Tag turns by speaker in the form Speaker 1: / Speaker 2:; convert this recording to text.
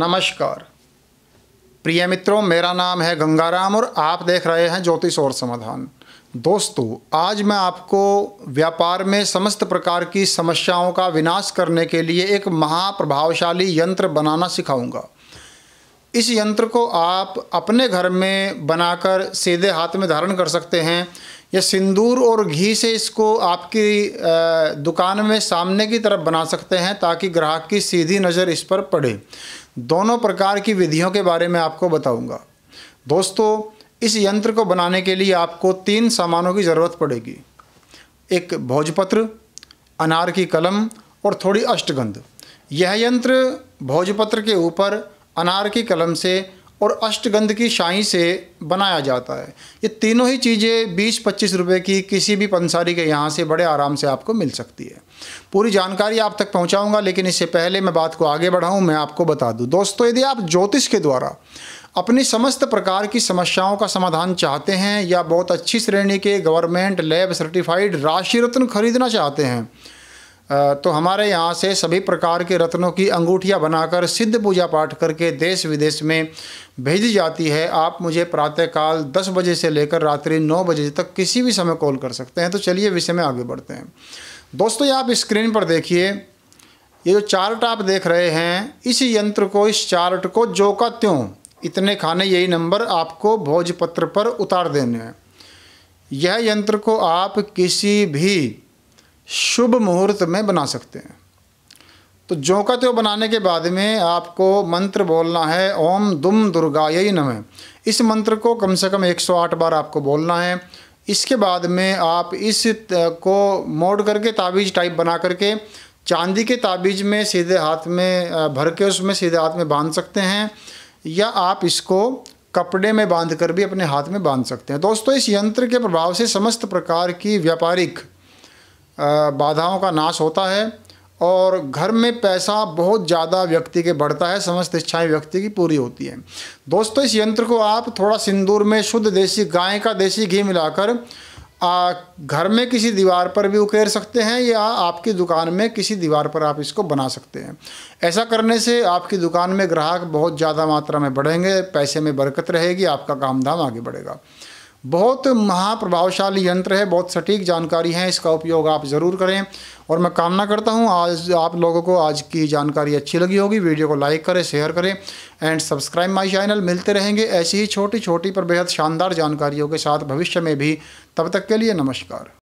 Speaker 1: नमस्कार प्रिय मित्रों मेरा नाम है गंगाराम और आप देख रहे हैं ज्योतिष और समाधान दोस्तों आज मैं आपको व्यापार में समस्त प्रकार की समस्याओं का विनाश करने के लिए एक महाप्रभावशाली यंत्र बनाना सिखाऊंगा इस यंत्र को आप अपने घर में बनाकर सीधे हाथ में धारण कर सकते हैं या सिंदूर और घी से इसको आपकी दुकान में सामने की तरफ बना सकते हैं ताकि ग्राहक की सीधी नज़र इस पर पड़े दोनों प्रकार की विधियों के बारे में आपको बताऊंगा। दोस्तों इस यंत्र को बनाने के लिए आपको तीन सामानों की ज़रूरत पड़ेगी एक भोजपत्र अनार की कलम और थोड़ी अष्टगंध यह यंत्र भोजपत्र के ऊपर अनार की कलम से और अष्टगंध की शाही से बनाया जाता है ये तीनों ही चीज़ें बीस पच्चीस रुपए की किसी भी पंसारी के यहाँ से बड़े आराम से आपको मिल सकती है पूरी जानकारी आप तक पहुँचाऊँगा लेकिन इससे पहले मैं बात को आगे बढ़ाऊँ मैं आपको बता दूँ दोस्तों यदि आप ज्योतिष के द्वारा अपनी समस्त प्रकार की समस्याओं का समाधान चाहते हैं या बहुत अच्छी श्रेणी के गवर्नमेंट लैब सर्टिफाइड राशि रत्न खरीदना चाहते हैं तो हमारे यहाँ से सभी प्रकार के रत्नों की अंगूठियाँ बनाकर सिद्ध पूजा पाठ करके देश विदेश में भेजी जाती है आप मुझे प्रातःकाल दस बजे से लेकर रात्रि नौ बजे तक किसी भी समय कॉल कर सकते हैं तो चलिए विषय में आगे बढ़ते हैं दोस्तों ये आप स्क्रीन पर देखिए ये जो चार्ट आप देख रहे हैं इस यंत्र को इस चार्ट को जो का त्यों इतने खाने यही नंबर आपको भोजपत्र पर उतार देने हैं यह यंत्र को आप किसी भी शुभ मुहूर्त में बना सकते हैं तो जो का त्यो बनाने के बाद में आपको मंत्र बोलना है ओम दुम दुर्गा यही नम इस मंत्र को कम से कम 108 बार आपको बोलना है इसके बाद में आप इस को मोड़ करके ताबीज़ टाइप बना करके चांदी के ताबीज़ में सीधे हाथ में भर के उसमें सीधे हाथ में बांध सकते हैं या आप इसको कपड़े में बांध कर भी अपने हाथ में बांध सकते हैं दोस्तों इस यंत्र के प्रभाव से समस्त प्रकार की व्यापारिक बाधाओं का नाश होता है और घर में पैसा बहुत ज़्यादा व्यक्ति के बढ़ता है समस्त इच्छाएं व्यक्ति की पूरी होती हैं दोस्तों इस यंत्र को आप थोड़ा सिंदूर में शुद्ध देसी गाय का देसी घी मिलाकर आ, घर में किसी दीवार पर भी उकेर सकते हैं या आपकी दुकान में किसी दीवार पर आप इसको बना सकते हैं ऐसा करने से आपकी दुकान में ग्राहक बहुत ज़्यादा मात्रा में बढ़ेंगे पैसे में बरकत रहेगी आपका काम धाम आगे बढ़ेगा बहुत महाप्रभावशाली यंत्र है बहुत सटीक जानकारी है इसका उपयोग आप ज़रूर करें और मैं कामना करता हूं आज आप लोगों को आज की जानकारी अच्छी लगी होगी वीडियो को लाइक करें शेयर करें एंड सब्सक्राइब माय चैनल मिलते रहेंगे ऐसी ही छोटी छोटी पर बेहद शानदार जानकारियों के साथ भविष्य में भी तब तक के लिए नमस्कार